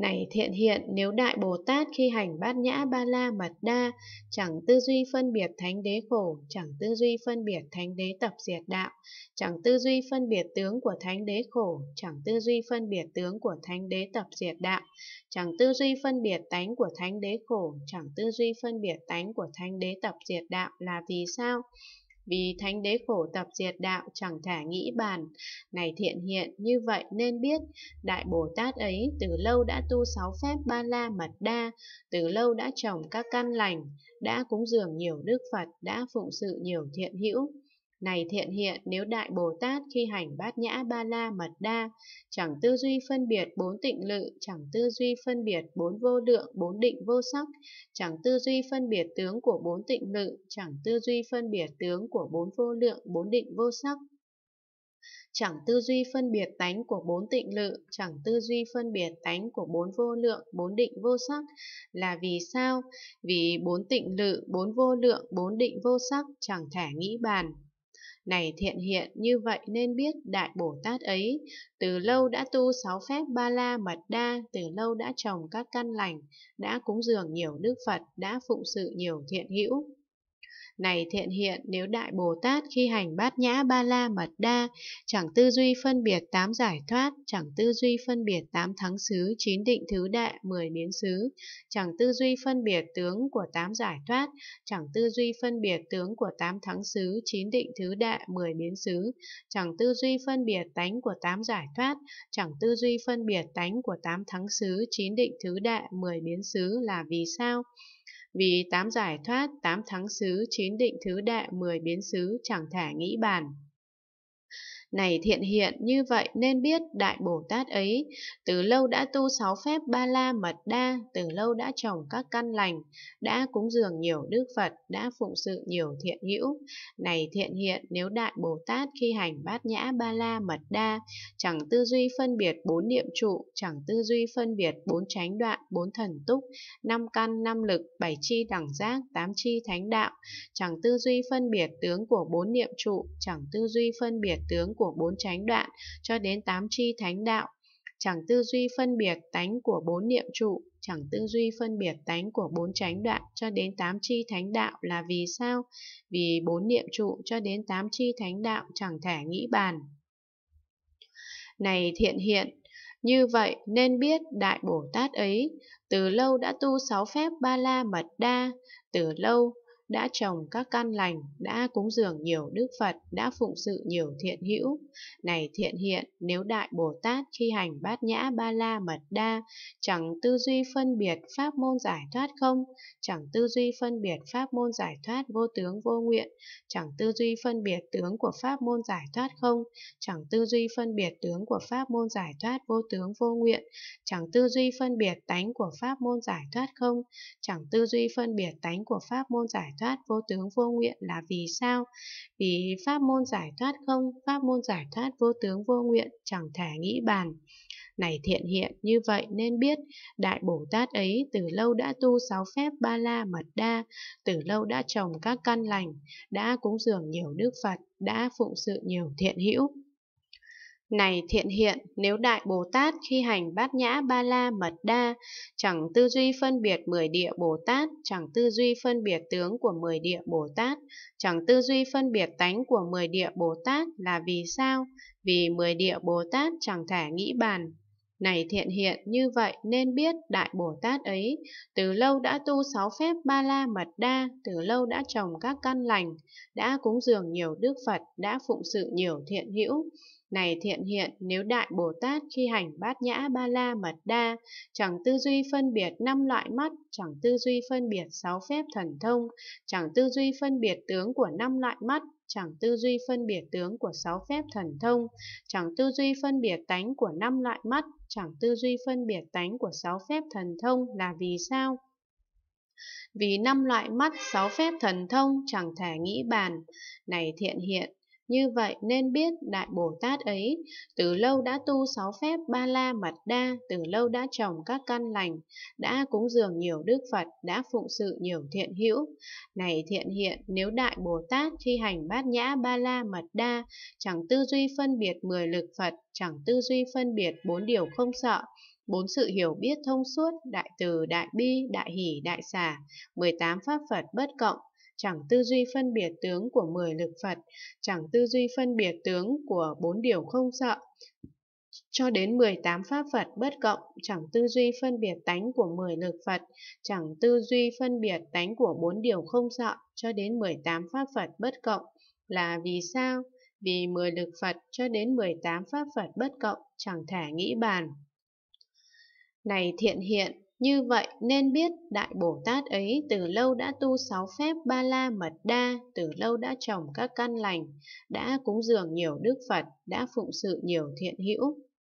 Này thiện hiện, nếu Đại Bồ Tát khi hành bát nhã ba la mật đa, chẳng tư duy phân biệt thánh đế khổ, chẳng tư duy phân biệt thánh đế tập diệt đạo, chẳng tư duy phân biệt tướng của thánh đế khổ, chẳng tư duy phân biệt tướng của thánh đế tập diệt đạo, chẳng tư duy phân biệt tánh của thánh đế khổ, chẳng tư duy phân biệt tánh của thánh đế tập diệt đạo là vì sao? Vì thánh đế khổ tập diệt đạo chẳng thả nghĩ bàn, này thiện hiện như vậy nên biết, Đại Bồ Tát ấy từ lâu đã tu sáu phép ba la mật đa, từ lâu đã trồng các căn lành, đã cúng dường nhiều đức Phật, đã phụng sự nhiều thiện hữu, này thiện hiện nếu Đại Bồ Tát khi hành bát nhã ba la mật đa, chẳng tư duy phân biệt bốn tịnh lự, chẳng tư duy phân biệt bốn vô lượng, bốn định vô sắc, chẳng tư duy phân biệt tướng của bốn tịnh lự, chẳng tư duy phân biệt tướng của bốn vô lượng, bốn định vô sắc, chẳng tư duy phân biệt tánh của bốn tịnh lự, chẳng tư duy phân biệt tánh của bốn vô lượng, bốn định vô sắc, là vì sao? Vì bốn tịnh lự, bốn vô lượng, bốn định vô sắc chẳng thể nghĩ bàn, này thiện hiện như vậy nên biết Đại Bồ Tát ấy, từ lâu đã tu sáu phép ba la mật đa, từ lâu đã trồng các căn lành, đã cúng dường nhiều đức Phật, đã phụng sự nhiều thiện hữu. Này thiện hiện nếu Đại Bồ Tát khi hành bát nhã ba la mật đa, chẳng tư duy phân biệt tám giải thoát, chẳng tư duy phân biệt tám thắng xứ, chín định thứ đại, mười biến xứ, chẳng tư duy phân biệt tướng của tám giải thoát, chẳng tư duy phân biệt tướng của tám thắng xứ, chín định thứ đại, mười biến xứ, chẳng tư duy phân biệt tánh của tám giải thoát, chẳng tư duy phân biệt tánh của tám thắng xứ, chín định thứ đại, mười biến xứ là vì sao? Vì tám giải thoát, tám thắng xứ, chín định thứ đệ, mười biến xứ, chẳng thể nghĩ bàn. Này thiện hiện như vậy nên biết Đại Bồ Tát ấy từ lâu đã tu sáu phép ba la mật đa, từ lâu đã trồng các căn lành, đã cúng dường nhiều đức Phật, đã phụng sự nhiều thiện hữu. Này thiện hiện nếu Đại Bồ Tát khi hành bát nhã ba la mật đa, chẳng tư duy phân biệt bốn niệm trụ, chẳng tư duy phân biệt bốn chánh đoạn, bốn thần túc, năm căn, năm lực, bảy chi đẳng giác, tám chi thánh đạo, chẳng tư duy phân biệt tướng của bốn niệm trụ, chẳng tư duy phân biệt tướng của của bốn chánh đoạn cho đến tám chi thánh đạo, chẳng tư duy phân biệt tánh của bốn niệm trụ, chẳng tư duy phân biệt tánh của bốn chánh đoạn cho đến tám chi thánh đạo là vì sao? Vì bốn niệm trụ cho đến tám chi thánh đạo chẳng thể nghĩ bàn. Này thiện hiện, như vậy nên biết Đại Bồ Tát ấy từ lâu đã tu sáu phép ba la mật đa, từ lâu đã trồng các căn lành, đã cúng dường nhiều đức Phật, đã phụng sự nhiều thiện hữu. Này thiện hiện, nếu Đại Bồ Tát khi hành bát nhã ba la mật đa, chẳng tư duy phân biệt pháp môn giải thoát không, chẳng tư duy phân biệt pháp môn giải thoát vô tướng vô nguyện, chẳng tư duy phân biệt tướng của pháp môn giải thoát không, chẳng tư duy phân biệt tướng của pháp môn giải thoát vô tướng vô nguyện, chẳng tư duy phân biệt tánh của pháp môn giải thoát không, chẳng tư duy phân biệt tánh của pháp môn giải thoát thoát vô tướng vô nguyện là vì sao? Vì pháp môn giải thoát không, pháp môn giải thoát vô tướng vô nguyện chẳng thể nghĩ bàn. Này thiện hiện như vậy nên biết, Đại Bồ Tát ấy từ lâu đã tu sáu phép ba la mật đa, từ lâu đã trồng các căn lành, đã cúng dường nhiều đức Phật, đã phụng sự nhiều thiện hữu. Này thiện hiện, nếu Đại Bồ Tát khi hành bát nhã ba la mật đa, chẳng tư duy phân biệt mười địa Bồ Tát, chẳng tư duy phân biệt tướng của mười địa Bồ Tát, chẳng tư duy phân biệt tánh của mười địa Bồ Tát là vì sao? Vì mười địa Bồ Tát chẳng thể nghĩ bàn, này thiện hiện như vậy nên biết Đại Bồ Tát ấy từ lâu đã tu sáu phép ba la mật đa, từ lâu đã trồng các căn lành, đã cúng dường nhiều đức Phật, đã phụng sự nhiều thiện hữu. Này thiện hiện, nếu Đại Bồ Tát khi hành bát nhã ba la mật đa, chẳng tư duy phân biệt năm loại mắt, chẳng tư duy phân biệt sáu phép thần thông, chẳng tư duy phân biệt tướng của năm loại mắt, chẳng tư duy phân biệt tướng của sáu phép thần thông, chẳng tư duy phân biệt tánh của năm loại mắt, chẳng tư duy phân biệt tánh của sáu phép thần thông là vì sao? Vì năm loại mắt, sáu phép thần thông chẳng thể nghĩ bàn. Này thiện hiện, như vậy nên biết Đại Bồ Tát ấy từ lâu đã tu sáu phép ba la mật đa, từ lâu đã trồng các căn lành, đã cúng dường nhiều đức Phật, đã phụng sự nhiều thiện hữu. Này thiện hiện, nếu Đại Bồ Tát thi hành bát nhã ba la mật đa, chẳng tư duy phân biệt mười lực Phật, chẳng tư duy phân biệt bốn điều không sợ, bốn sự hiểu biết thông suốt, đại từ, đại bi, đại hỷ, đại xả, 18 pháp Phật bất cộng, chẳng tư duy phân biệt tướng của mười lực Phật, chẳng tư duy phân biệt tướng của bốn điều không sợ, cho đến 18 pháp Phật bất cộng, chẳng tư duy phân biệt tánh của 10 lực Phật, chẳng tư duy phân biệt tánh của bốn điều không sợ, cho đến 18 pháp Phật bất cộng, là vì sao? Vì 10 lực Phật cho đến 18 pháp Phật bất cộng, chẳng thể nghĩ bàn. Này thiện hiện, như vậy nên biết Đại Bồ Tát ấy từ lâu đã tu sáu phép ba la mật đa, từ lâu đã trồng các căn lành, đã cúng dường nhiều đức Phật, đã phụng sự nhiều thiện hữu.